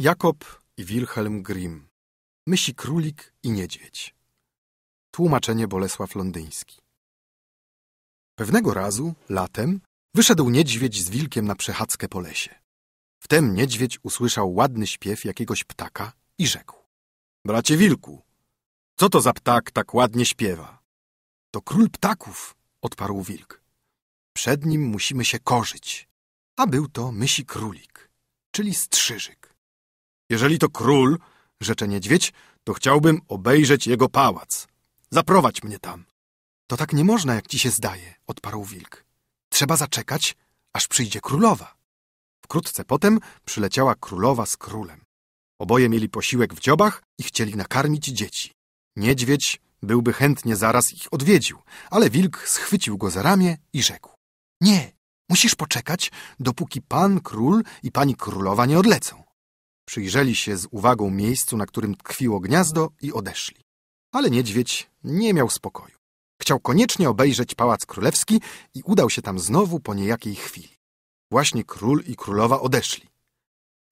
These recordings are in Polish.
Jakob i Wilhelm Grimm. Mysi królik i niedźwiedź. Tłumaczenie Bolesław Londyński. Pewnego razu, latem, wyszedł niedźwiedź z wilkiem na przechadzkę po lesie. Wtem niedźwiedź usłyszał ładny śpiew jakiegoś ptaka i rzekł. Bracie wilku, co to za ptak tak ładnie śpiewa? To król ptaków, odparł wilk. Przed nim musimy się korzyć. A był to mysi królik, czyli strzyżyk. Jeżeli to król, rzecze niedźwiedź, to chciałbym obejrzeć jego pałac. Zaprowadź mnie tam. To tak nie można, jak ci się zdaje, odparł wilk. Trzeba zaczekać, aż przyjdzie królowa. Wkrótce potem przyleciała królowa z królem. Oboje mieli posiłek w dziobach i chcieli nakarmić dzieci. Niedźwiedź byłby chętnie zaraz ich odwiedził, ale wilk schwycił go za ramię i rzekł. Nie, musisz poczekać, dopóki pan król i pani królowa nie odlecą. Przyjrzeli się z uwagą miejscu, na którym tkwiło gniazdo i odeszli. Ale niedźwiedź nie miał spokoju. Chciał koniecznie obejrzeć Pałac Królewski i udał się tam znowu po niejakiej chwili. Właśnie król i królowa odeszli.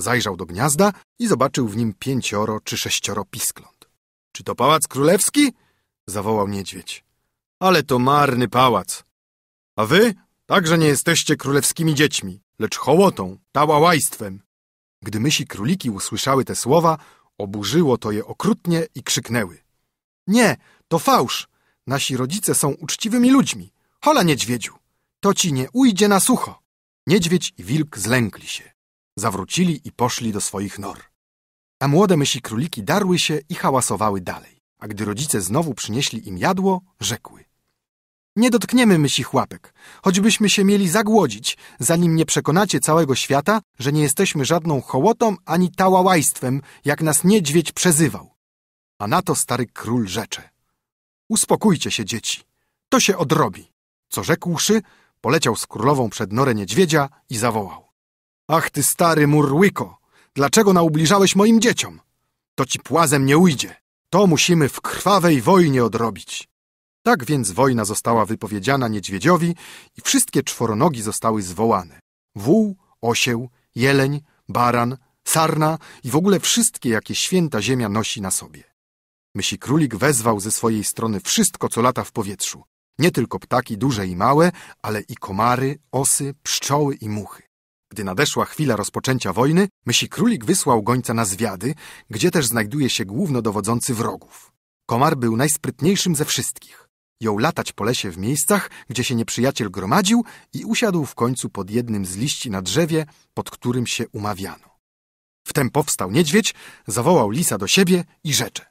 Zajrzał do gniazda i zobaczył w nim pięcioro czy sześcioro piskląt. Czy to Pałac Królewski? zawołał niedźwiedź. Ale to marny pałac. A wy także nie jesteście królewskimi dziećmi, lecz hołotą, tałałajstwem. Gdy mysi króliki usłyszały te słowa, oburzyło to je okrutnie i krzyknęły. Nie, to fałsz! Nasi rodzice są uczciwymi ludźmi. Hola, niedźwiedziu! To ci nie ujdzie na sucho! Niedźwiedź i wilk zlękli się. Zawrócili i poszli do swoich nor. A młode mysi króliki darły się i hałasowały dalej. A gdy rodzice znowu przynieśli im jadło, rzekły. Nie dotkniemy mysich łapek, choćbyśmy się mieli zagłodzić, zanim nie przekonacie całego świata, że nie jesteśmy żadną hołotą ani tałałajstwem, jak nas niedźwiedź przezywał. A na to stary król rzecze. Uspokójcie się, dzieci. To się odrobi. Co rzekłszy, poleciał z królową przed norę niedźwiedzia i zawołał. Ach ty stary murłyko, dlaczego naubliżałeś moim dzieciom? To ci płazem nie ujdzie. To musimy w krwawej wojnie odrobić. Tak więc wojna została wypowiedziana niedźwiedziowi i wszystkie czworonogi zostały zwołane. Wół, osieł, jeleń, baran, sarna i w ogóle wszystkie, jakie święta ziemia nosi na sobie. Myśli królik wezwał ze swojej strony wszystko, co lata w powietrzu. Nie tylko ptaki duże i małe, ale i komary, osy, pszczoły i muchy. Gdy nadeszła chwila rozpoczęcia wojny, myśli królik wysłał gońca na zwiady, gdzie też znajduje się głównodowodzący wrogów. Komar był najsprytniejszym ze wszystkich jął latać po lesie w miejscach, gdzie się nieprzyjaciel gromadził i usiadł w końcu pod jednym z liści na drzewie, pod którym się umawiano. Wtem powstał niedźwiedź, zawołał lisa do siebie i rzecze.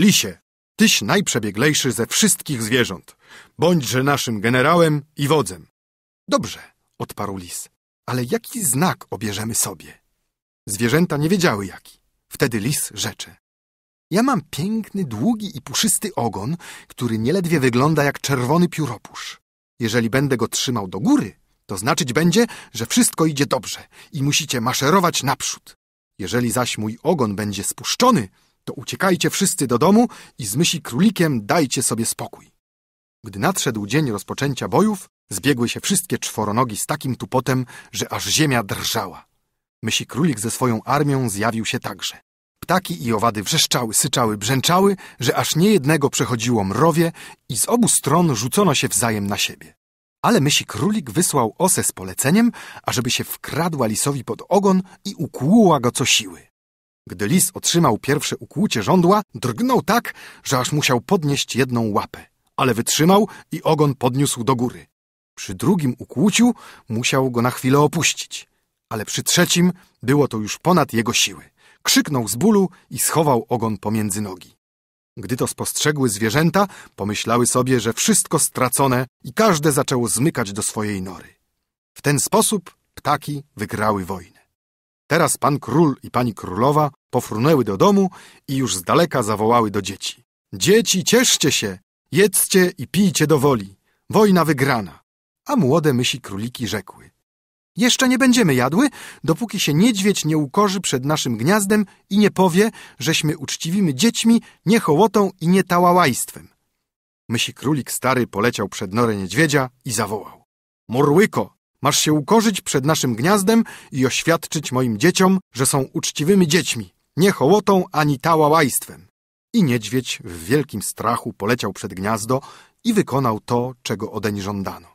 Lisie, tyś najprzebieglejszy ze wszystkich zwierząt. Bądźże naszym generałem i wodzem. Dobrze, odparł lis, ale jaki znak obierzemy sobie? Zwierzęta nie wiedziały jaki. Wtedy lis rzecze. Ja mam piękny, długi i puszysty ogon, który nieledwie wygląda jak czerwony pióropusz. Jeżeli będę go trzymał do góry, to znaczyć będzie, że wszystko idzie dobrze i musicie maszerować naprzód. Jeżeli zaś mój ogon będzie spuszczony, to uciekajcie wszyscy do domu i z myśli królikiem dajcie sobie spokój. Gdy nadszedł dzień rozpoczęcia bojów, zbiegły się wszystkie czworonogi z takim tupotem, że aż ziemia drżała. Myśli królik ze swoją armią zjawił się także. Ptaki i owady wrzeszczały, syczały, brzęczały, że aż niejednego przechodziło mrowie i z obu stron rzucono się wzajem na siebie. Ale mysi królik wysłał osę z poleceniem, ażeby się wkradła lisowi pod ogon i ukłuła go co siły. Gdy lis otrzymał pierwsze ukłucie żądła, drgnął tak, że aż musiał podnieść jedną łapę, ale wytrzymał i ogon podniósł do góry. Przy drugim ukłuciu musiał go na chwilę opuścić, ale przy trzecim było to już ponad jego siły. Krzyknął z bólu i schował ogon pomiędzy nogi. Gdy to spostrzegły zwierzęta, pomyślały sobie, że wszystko stracone i każde zaczęło zmykać do swojej nory. W ten sposób ptaki wygrały wojnę. Teraz pan król i pani królowa pofrunęły do domu i już z daleka zawołały do dzieci. Dzieci, cieszcie się! Jedzcie i pijcie do woli. Wojna wygrana! A młode myśli króliki rzekły. Jeszcze nie będziemy jadły, dopóki się niedźwiedź nie ukorzy przed naszym gniazdem i nie powie, żeśmy uczciwimy dziećmi, nie hołotą i nie tałałajstwem. Mysi królik stary poleciał przed norę niedźwiedzia i zawołał. Morłyko, masz się ukorzyć przed naszym gniazdem i oświadczyć moim dzieciom, że są uczciwymi dziećmi, nie hołotą ani tałałajstwem. I niedźwiedź w wielkim strachu poleciał przed gniazdo i wykonał to, czego odeń żądano.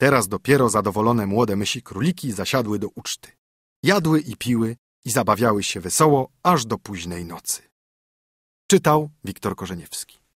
Teraz dopiero zadowolone młode mysi króliki zasiadły do uczty. Jadły i piły i zabawiały się wesoło aż do późnej nocy. Czytał Wiktor Korzeniewski.